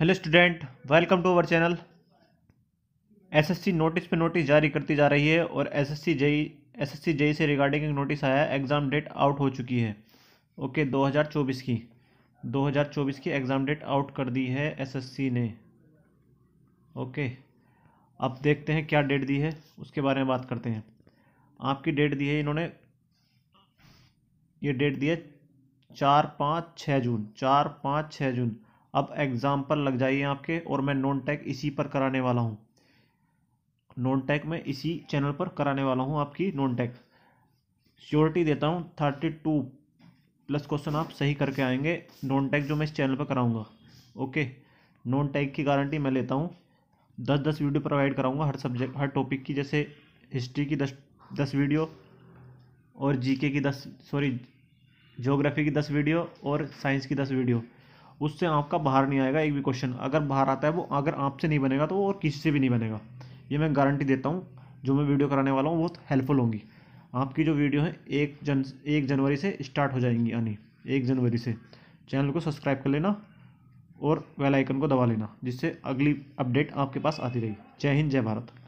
hello student welcome to our channel SSC notice पे notice जारी करती जा रही है और एसएससी जेई एसएससी जेई से रिगार्डिंग एक नोटिस आया है एग्ज़ाम डेट आउट हो चुकी है ओके 2024 की 2024 की एग्ज़ाम डेट आउट कर दी है एसएससी ने ओके अब देखते हैं क्या डेट दी है उसके बारे में बात करते हैं आपकी डेट दी है इन्होंने ये डेट दी है चार पाँच छः जून चार पाँच छः जून अब एग्ज़ाम पर लग जाइए आपके और मैं नॉन टैक इसी पर कराने वाला हूँ नॉन टैक मैं इसी चैनल पर कराने वाला हूँ आपकी नॉन टैक श्योरिटी देता हूँ थर्टी टू प्लस क्वेश्चन आप सही करके आएंगे नॉन टैक जो मैं इस चैनल पर कराऊँगा ओके नॉन टैक की गारंटी मैं लेता हूँ दस दस वीडियो प्रोवाइड कराऊँगा हर सब्जेक्ट हर टॉपिक की जैसे हिस्ट्री की दस दस वीडियो और जीके की दस सॉरी जोग्राफ़ी की दस वीडियो और साइंस की दस वीडियो उससे आपका बाहर नहीं आएगा एक भी क्वेश्चन अगर बाहर आता है वो अगर आपसे नहीं बनेगा तो वो और किसी से भी नहीं बनेगा ये मैं गारंटी देता हूँ जो मैं वीडियो कराने वाला हूँ बहुत हेल्पफुल होंगी आपकी जो वीडियो है एक जन एक जनवरी से स्टार्ट हो जाएंगी यानी एक जनवरी से चैनल को सब्सक्राइब कर लेना और वेलाइकन को दबा लेना जिससे अगली अपडेट आपके पास आती रहेगी जय हिंद जय भारत